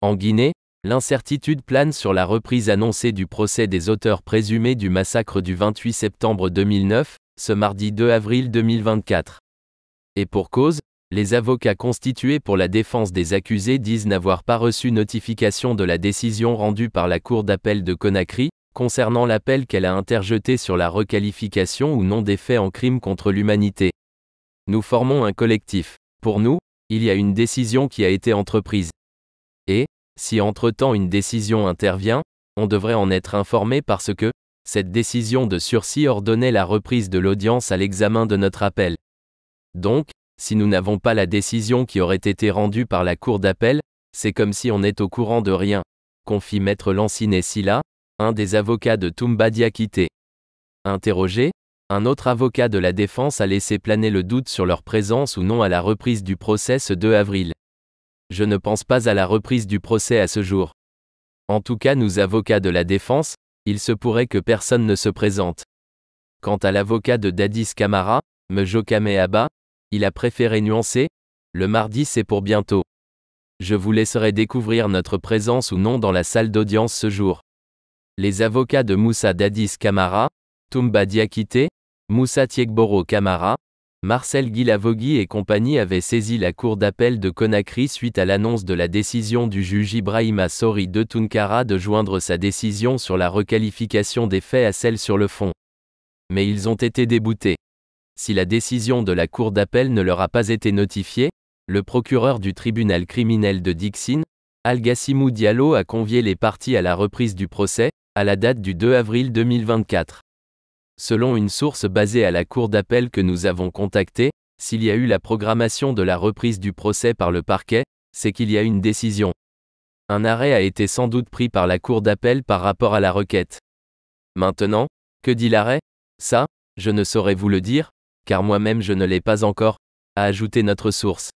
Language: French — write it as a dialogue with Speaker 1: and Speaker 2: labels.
Speaker 1: En Guinée, l'incertitude plane sur la reprise annoncée du procès des auteurs présumés du massacre du 28 septembre 2009, ce mardi 2 avril 2024. Et pour cause, les avocats constitués pour la défense des accusés disent n'avoir pas reçu notification de la décision rendue par la Cour d'appel de Conakry, concernant l'appel qu'elle a interjeté sur la requalification ou non des faits en crime contre l'humanité. Nous formons un collectif. Pour nous, il y a une décision qui a été entreprise. Si entre-temps une décision intervient, on devrait en être informé parce que, cette décision de sursis ordonnait la reprise de l'audience à l'examen de notre appel. Donc, si nous n'avons pas la décision qui aurait été rendue par la Cour d'appel, c'est comme si on n'est au courant de rien, confie maître et Silla, un des avocats de Toumba Diakité. Interrogé, un autre avocat de la défense a laissé planer le doute sur leur présence ou non à la reprise du procès ce 2 avril je ne pense pas à la reprise du procès à ce jour. En tout cas, nous avocats de la défense, il se pourrait que personne ne se présente. Quant à l'avocat de Dadis Kamara, Me Jokame Abba, il a préféré nuancer Le mardi, c'est pour bientôt. Je vous laisserai découvrir notre présence ou non dans la salle d'audience ce jour. Les avocats de Moussa Dadis Kamara, Toumba Diakité, Moussa Tiekboro Kamara, Marcel Guilavogui et compagnie avaient saisi la cour d'appel de Conakry suite à l'annonce de la décision du juge Ibrahima Sori de Tunkara de joindre sa décision sur la requalification des faits à celle sur le fond. Mais ils ont été déboutés. Si la décision de la cour d'appel ne leur a pas été notifiée, le procureur du tribunal criminel de Dixine, gassimou Diallo a convié les parties à la reprise du procès, à la date du 2 avril 2024. Selon une source basée à la cour d'appel que nous avons contactée, s'il y a eu la programmation de la reprise du procès par le parquet, c'est qu'il y a une décision. Un arrêt a été sans doute pris par la cour d'appel par rapport à la requête. Maintenant, que dit l'arrêt Ça, je ne saurais vous le dire, car moi-même je ne l'ai pas encore, a ajouté notre source.